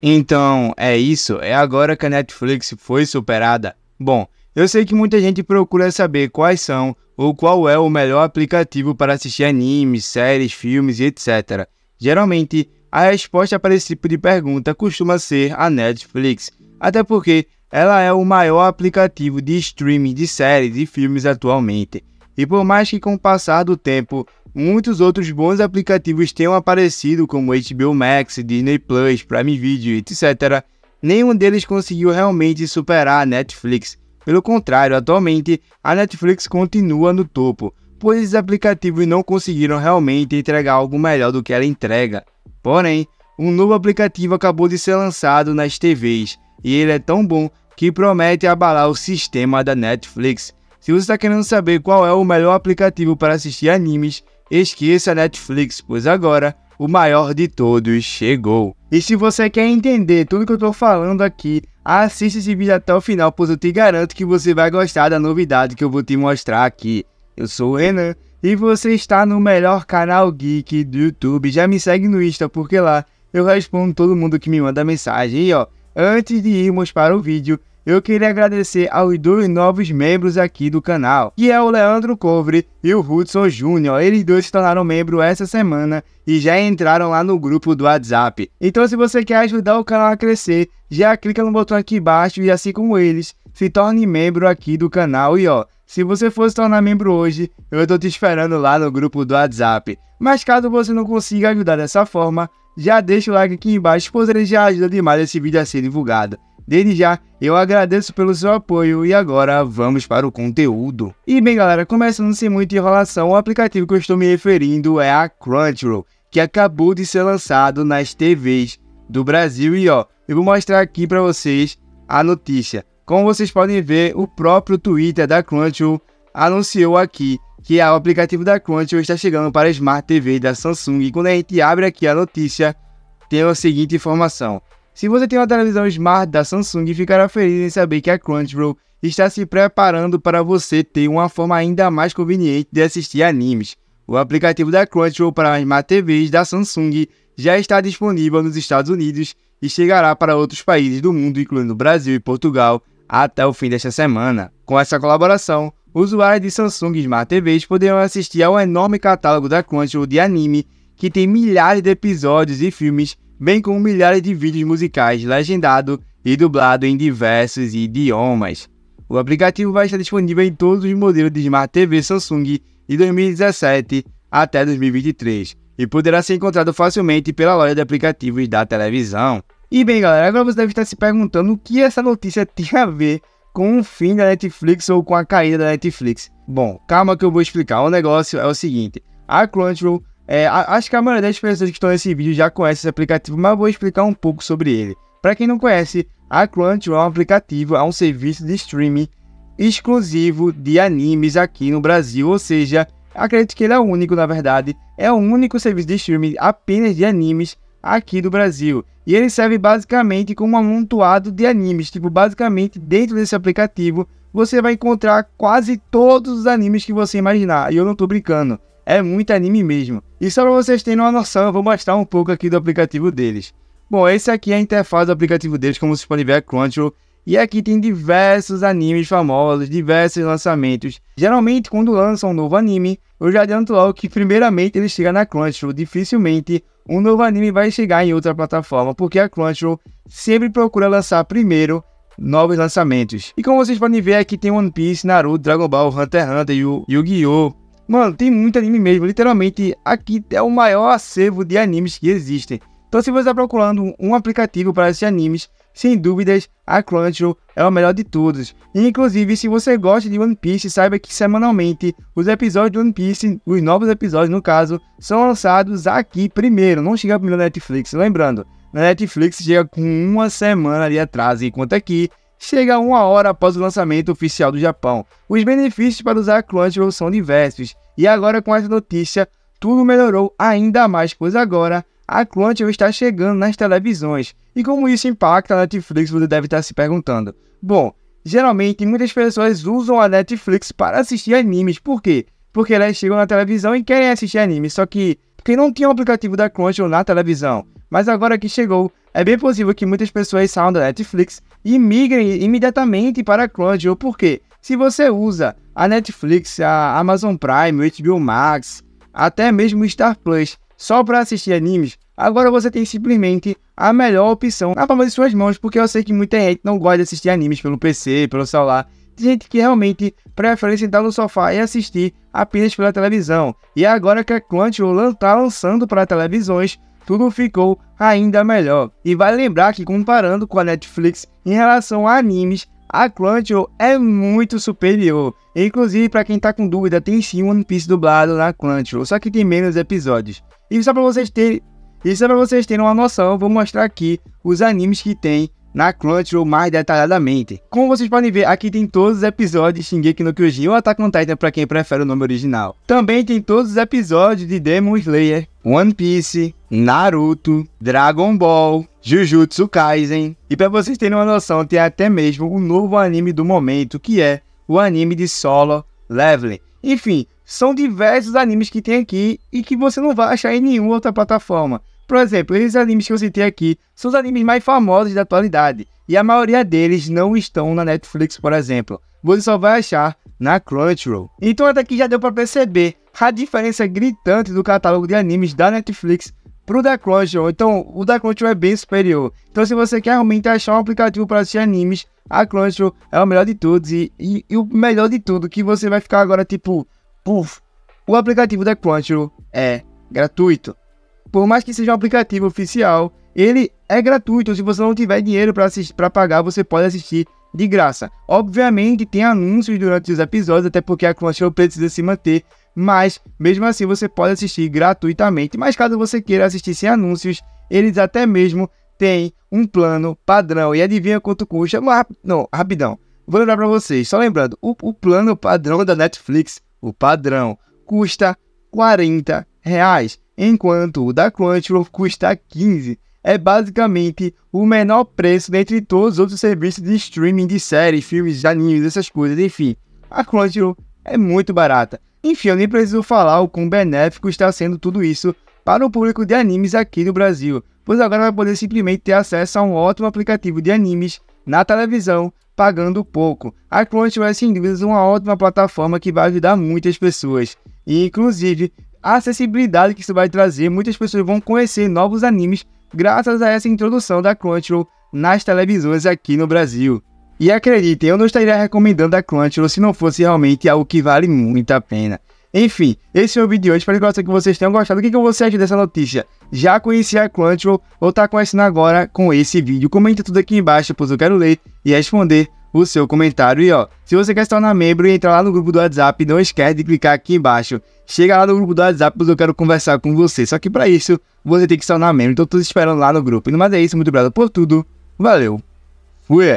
Então, é isso? É agora que a Netflix foi superada? Bom, eu sei que muita gente procura saber quais são ou qual é o melhor aplicativo para assistir animes, séries, filmes e etc. Geralmente, a resposta para esse tipo de pergunta costuma ser a Netflix, até porque ela é o maior aplicativo de streaming de séries e filmes atualmente. E por mais que com o passar do tempo Muitos outros bons aplicativos tenham aparecido, como HBO Max, Disney Plus, Prime Video, etc. Nenhum deles conseguiu realmente superar a Netflix. Pelo contrário, atualmente a Netflix continua no topo, pois esses aplicativos não conseguiram realmente entregar algo melhor do que ela entrega. Porém, um novo aplicativo acabou de ser lançado nas TVs e ele é tão bom que promete abalar o sistema da Netflix. Se você está querendo saber qual é o melhor aplicativo para assistir animes, Esqueça a Netflix, pois agora o maior de todos chegou. E se você quer entender tudo que eu tô falando aqui, assista esse vídeo até o final, pois eu te garanto que você vai gostar da novidade que eu vou te mostrar aqui. Eu sou o Renan e você está no melhor canal geek do YouTube. Já me segue no Insta, porque lá eu respondo todo mundo que me manda mensagem. E ó, antes de irmos para o vídeo, eu queria agradecer aos dois novos membros aqui do canal, que é o Leandro Covre e o Hudson Júnior. Eles dois se tornaram membro essa semana e já entraram lá no grupo do WhatsApp. Então se você quer ajudar o canal a crescer, já clica no botão aqui embaixo e assim como eles, se torne membro aqui do canal e ó, se você for se tornar membro hoje, eu tô te esperando lá no grupo do WhatsApp. Mas caso você não consiga ajudar dessa forma, já deixa o like aqui embaixo, pois ele já ajuda demais esse vídeo a ser divulgado. Desde já, eu agradeço pelo seu apoio e agora vamos para o conteúdo. E bem galera, começando sem muita enrolação, o aplicativo que eu estou me referindo é a Crunchyroll, que acabou de ser lançado nas TVs do Brasil e ó, eu vou mostrar aqui para vocês a notícia. Como vocês podem ver, o próprio Twitter da Crunchyroll anunciou aqui que o aplicativo da Crunchyroll está chegando para a Smart TV da Samsung e quando a gente abre aqui a notícia, tem a seguinte informação. Se você tem uma televisão Smart da Samsung, ficará feliz em saber que a Crunchyroll está se preparando para você ter uma forma ainda mais conveniente de assistir animes. O aplicativo da Crunchyroll para Smart TVs da Samsung já está disponível nos Estados Unidos e chegará para outros países do mundo, incluindo Brasil e Portugal, até o fim desta semana. Com essa colaboração, usuários de Samsung Smart TVs poderão assistir ao enorme catálogo da Crunchyroll de anime, que tem milhares de episódios e filmes bem como milhares de vídeos musicais legendado e dublado em diversos idiomas. O aplicativo vai estar disponível em todos os modelos de Smart TV Samsung de 2017 até 2023 e poderá ser encontrado facilmente pela loja de aplicativos da televisão. E bem, galera, agora você deve estar se perguntando o que essa notícia tem a ver com o fim da Netflix ou com a caída da Netflix. Bom, calma que eu vou explicar. O negócio é o seguinte: a Crunchyroll é, acho que a maioria das pessoas que estão nesse vídeo já conhece esse aplicativo, mas vou explicar um pouco sobre ele. Para quem não conhece, a Crunchyroll é um aplicativo, é um serviço de streaming exclusivo de animes aqui no Brasil, ou seja, acredito que ele é o único, na verdade, é o único serviço de streaming apenas de animes aqui do Brasil. E ele serve basicamente como um amontoado de animes, tipo, basicamente dentro desse aplicativo você vai encontrar quase todos os animes que você imaginar, e eu não tô brincando. É muito anime mesmo. E só para vocês terem uma noção, eu vou mostrar um pouco aqui do aplicativo deles. Bom, esse aqui é a interface do aplicativo deles, como vocês podem ver, é Crunchyroll. E aqui tem diversos animes famosos, diversos lançamentos. Geralmente, quando lançam um novo anime, eu já adianto logo que primeiramente ele chega na Crunchyroll. Dificilmente um novo anime vai chegar em outra plataforma, porque a Crunchyroll sempre procura lançar primeiro novos lançamentos. E como vocês podem ver, aqui tem One Piece, Naruto, Dragon Ball, Hunter x Hunter, Yu-Gi-Oh! Mano, tem muito anime mesmo. Literalmente, aqui é o maior acervo de animes que existem. Então, se você está procurando um aplicativo para esses animes, sem dúvidas, a Crunchyroll é o melhor de todos. E, inclusive, se você gosta de One Piece, saiba que semanalmente os episódios de One Piece, os novos episódios no caso, são lançados aqui primeiro, não chega primeiro na Netflix. Lembrando, na Netflix chega com uma semana de atraso, enquanto aqui chega uma hora após o lançamento oficial do Japão. Os benefícios para usar a Crunchyroll são diversos, e agora com essa notícia, tudo melhorou ainda mais, pois agora a Crunchyroll está chegando nas televisões. E como isso impacta a Netflix, você deve estar se perguntando. Bom, geralmente muitas pessoas usam a Netflix para assistir animes, por quê? Porque elas chegam na televisão e querem assistir animes, só que porque não tinha o aplicativo da Crunchyroll na televisão, mas agora que chegou, é bem possível que muitas pessoas saiam da Netflix e migrem imediatamente para a Crunchyroll, porque se você usa a Netflix, a Amazon Prime, o HBO Max, até mesmo o Star Plus, só para assistir animes, agora você tem simplesmente a melhor opção na palma de suas mãos, porque eu sei que muita gente não gosta de assistir animes pelo PC, pelo celular, tem gente que realmente prefere sentar no sofá e assistir apenas pela televisão. E agora que a Crunchyroll está lançando para televisões, tudo ficou ainda melhor. E vai vale lembrar que comparando com a Netflix em relação a animes, a Crunchyroll é muito superior. Inclusive, para quem tá com dúvida, tem sim One Piece dublado na Crunchyroll, só que tem menos episódios. E só para vocês terem, e só para vocês terem uma noção, eu vou mostrar aqui os animes que tem na Crunchyroll mais detalhadamente. Como vocês podem ver, aqui tem todos os episódios de Shingeki no Kyojin ou Attack on Titan para quem prefere o nome original. Também tem todos os episódios de Demon Slayer, One Piece, Naruto, Dragon Ball, Jujutsu Kaisen. E para vocês terem uma noção, tem até mesmo o um novo anime do momento, que é o anime de Solo Leveling. Enfim, são diversos animes que tem aqui e que você não vai achar em nenhuma outra plataforma. Por exemplo, esses animes que eu citei aqui são os animes mais famosos da atualidade, e a maioria deles não estão na Netflix, por exemplo. Você só vai achar na Crunchyroll. Então até aqui já deu para perceber a diferença gritante do catálogo de animes da Netflix pro da Crunchyroll. Então, o da Crunchyroll é bem superior. Então, se você quer realmente achar um aplicativo para assistir animes, a Crunchyroll é o melhor de todos e, e, e, o melhor de tudo que você vai ficar agora tipo, puf, o aplicativo da Crunchyroll é gratuito por mais que seja um aplicativo oficial, ele é gratuito. Se você não tiver dinheiro para pagar, você pode assistir de graça. Obviamente tem anúncios durante os episódios, até porque a Crunchyroll precisa se manter, mas mesmo assim você pode assistir gratuitamente. Mas caso você queira assistir sem anúncios, eles até mesmo têm um plano padrão. E adivinha quanto custa? Não, rapidão. Vou lembrar para vocês, só lembrando, o, o plano padrão da Netflix, o padrão, custa 40 reais enquanto o da Crunchyroll custa 15, é basicamente o menor preço dentre todos os outros serviços de streaming de séries, filmes, animes, essas coisas, enfim. A Crunchyroll é muito barata. Enfim, eu nem preciso falar o quão benéfico está sendo tudo isso para o público de animes aqui no Brasil, pois agora vai poder simplesmente ter acesso a um ótimo aplicativo de animes na televisão, pagando pouco. A Crunchyroll é sem dúvidas uma ótima plataforma que vai ajudar muitas pessoas. E inclusive, a acessibilidade que isso vai trazer, muitas pessoas vão conhecer novos animes graças a essa introdução da Crunchyroll nas televisões aqui no Brasil. E acreditem, eu não estaria recomendando a Crunchyroll se não fosse realmente algo que vale muito a pena. Enfim, esse é o vídeo de hoje, espero que vocês tenham gostado. O que, que você acha dessa notícia? Já conhecia a Crunchyroll ou tá conhecendo agora com esse vídeo? Comenta tudo aqui embaixo, pois eu quero ler e responder o seu comentário. E ó, se você quer se tornar membro e entrar lá no grupo do WhatsApp, não esquece de clicar aqui embaixo. Chega lá no grupo do WhatsApp, porque eu quero conversar com você. Só que para isso, você tem que se tornar membro. Então, tô te esperando lá no grupo. Mas é isso, muito obrigado por tudo. Valeu. Fui! É.